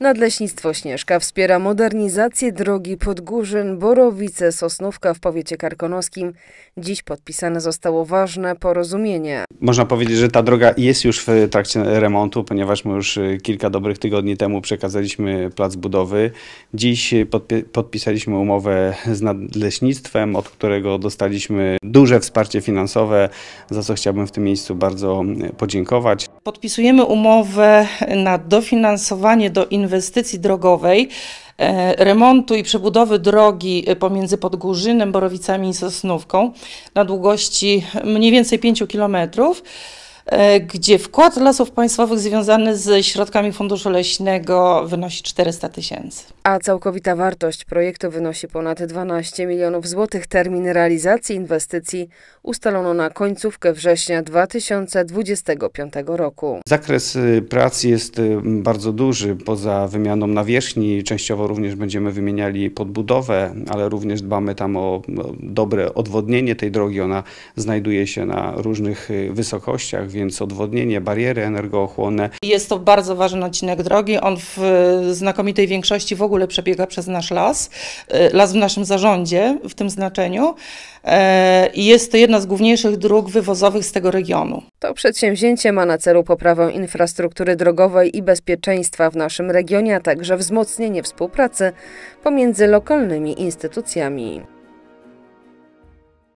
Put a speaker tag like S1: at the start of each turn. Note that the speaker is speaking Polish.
S1: Nadleśnictwo Śnieżka wspiera modernizację drogi Podgórzyn Borowice Sosnówka w powiecie karkonoskim. Dziś podpisane zostało ważne porozumienie.
S2: Można powiedzieć, że ta droga jest już w trakcie remontu, ponieważ my już y, kilka dobrych tygodni temu przekazaliśmy plac budowy. Dziś y, podpisaliśmy umowę z nadleśnictwem, od którego dostaliśmy duże wsparcie finansowe, za co chciałbym w tym miejscu bardzo y, podziękować.
S3: Podpisujemy umowę na dofinansowanie do inwestycji drogowej, e, remontu i przebudowy drogi e, pomiędzy Podgórzynem, Borowicami i Sosnówką na długości mniej więcej 5 kilometrów. E, gdzie wkład lasów państwowych związany z środkami funduszu leśnego wynosi 400 tysięcy.
S1: A całkowita wartość projektu wynosi ponad 12 milionów złotych. Termin realizacji inwestycji ustalono na końcówkę września 2025 roku.
S2: Zakres y, pracy jest y, bardzo duży. Poza wymianą nawierzchni częściowo również będziemy wymieniali podbudowę, ale również dbamy tam o dobre odwodnienie tej drogi. Ona znajduje się na różnych y, wysokościach, więc odwodnienie, bariery energochłonne.
S3: Jest to bardzo ważny odcinek drogi. On w znakomitej większości w ogóle przebiega przez nasz las, e, las w naszym zarządzie w tym znaczeniu. E, I jest to jedna z główniejszych dróg wywozowych z tego regionu. To przedsięwzięcie ma na celu poprawę infrastruktury drogowej i
S1: bezpieczeństwa w naszym regionie, a także wzmocnienie współpracy pomiędzy lokalnymi instytucjami.